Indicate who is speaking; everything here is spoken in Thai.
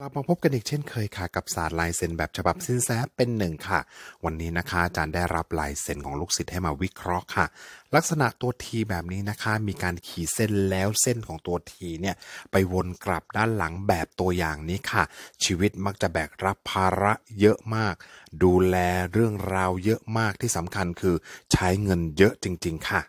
Speaker 1: กลับมาพบกันอีกเช่นเคยค่ะ กับศาสตร์ลายเซ็นแบบฉบับสินแสเป็นหนึ่งค่ะวันนี้นะคะอาจารย์ได้รับลายเซ็นของลูกศิษย์ให้มาวิเคราะห์ค่ะ ลักษณะตัวทีแบบนี้นะคะ มีการขีดเส้นแล้วเส้นของตัวทีเนี่ยไปวนกลับด้านหลังแบบตัวอย่างนี้ค่ะ ชีวิตมักจะแบกรับภาระเยอะมาก ดูแลเรื่องราวเยอะมากที่สำคัญคือใช้เงินเยอะจริง ๆ ค่ะ